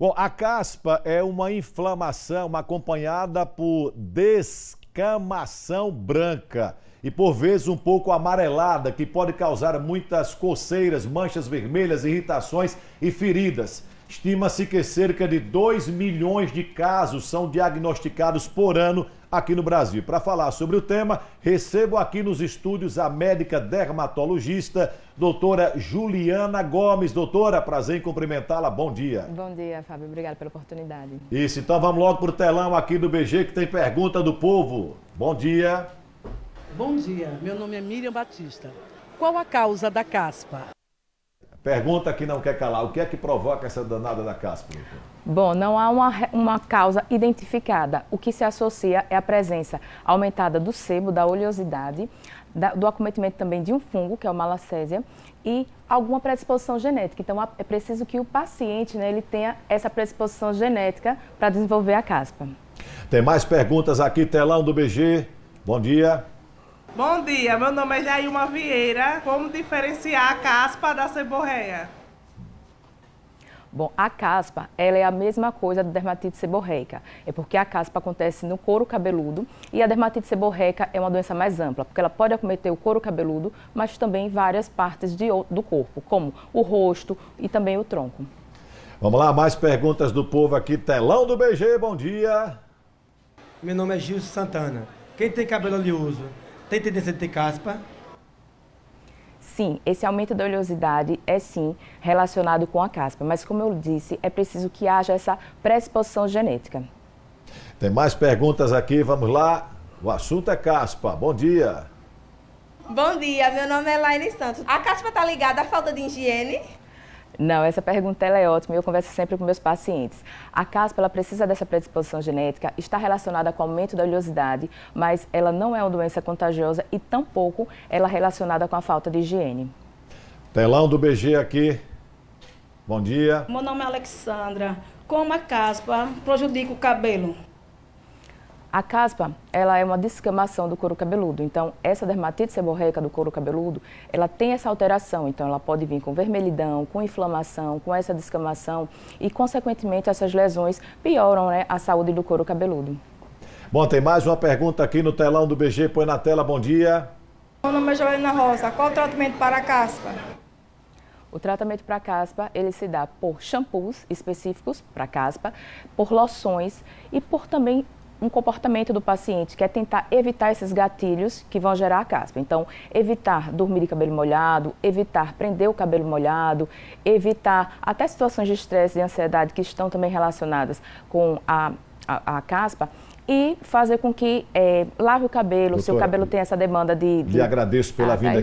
Bom, a caspa é uma inflamação acompanhada por descamação branca e por vezes um pouco amarelada, que pode causar muitas coceiras, manchas vermelhas, irritações e feridas. Estima-se que cerca de 2 milhões de casos são diagnosticados por ano aqui no Brasil. Para falar sobre o tema, recebo aqui nos estúdios a médica dermatologista, doutora Juliana Gomes. Doutora, prazer em cumprimentá-la. Bom dia. Bom dia, Fábio. Obrigada pela oportunidade. Isso, então vamos logo para o telão aqui do BG que tem pergunta do povo. Bom dia. Bom dia. Meu nome é Miriam Batista. Qual a causa da caspa? Pergunta que não quer calar: o que é que provoca essa danada da caspa? Bom, não há uma, uma causa identificada. O que se associa é a presença aumentada do sebo, da oleosidade, da, do acometimento também de um fungo, que é o malacésia, e alguma predisposição genética. Então, é preciso que o paciente né, ele tenha essa predisposição genética para desenvolver a caspa. Tem mais perguntas aqui, telão do BG. Bom dia. Bom dia, meu nome é Jailma Vieira. Como diferenciar a caspa da seborreia? Bom, a caspa, ela é a mesma coisa da dermatite seborreica. É porque a caspa acontece no couro cabeludo e a dermatite seborreica é uma doença mais ampla, porque ela pode acometer o couro cabeludo, mas também várias partes de, do corpo, como o rosto e também o tronco. Vamos lá, mais perguntas do povo aqui. Telão do BG, bom dia. Meu nome é Gilson Santana. Quem tem cabelo oleoso tem tá tendência de ter caspa? Sim, esse aumento da oleosidade é sim relacionado com a caspa, mas como eu disse, é preciso que haja essa predisposição genética. Tem mais perguntas aqui, vamos lá. O assunto é caspa. Bom dia. Bom dia, meu nome é Laine Santos. A caspa está ligada à falta de higiene? Não, essa pergunta é ótima e eu converso sempre com meus pacientes. A caspa ela precisa dessa predisposição genética, está relacionada com o aumento da oleosidade, mas ela não é uma doença contagiosa e tampouco ela é relacionada com a falta de higiene. Telão do BG aqui. Bom dia. Meu nome é Alexandra. Como a caspa prejudica o cabelo? A caspa, ela é uma descamação do couro cabeludo. Então, essa dermatite seborreica do couro cabeludo, ela tem essa alteração. Então, ela pode vir com vermelhidão, com inflamação, com essa descamação e, consequentemente, essas lesões pioram né, a saúde do couro cabeludo. Bom, tem mais uma pergunta aqui no telão do BG. Põe na tela, bom dia. Meu nome é Joelina Rosa. Qual o tratamento para a caspa? O tratamento para caspa, ele se dá por shampoos específicos para caspa, por loções e por também um comportamento do paciente, que é tentar evitar esses gatilhos que vão gerar a caspa. Então, evitar dormir de cabelo molhado, evitar prender o cabelo molhado, evitar até situações de estresse e ansiedade que estão também relacionadas com a, a, a caspa e fazer com que é, lave o cabelo, Doutora, se o cabelo tem essa demanda de... de... Lhe agradeço pela ah, vinda é.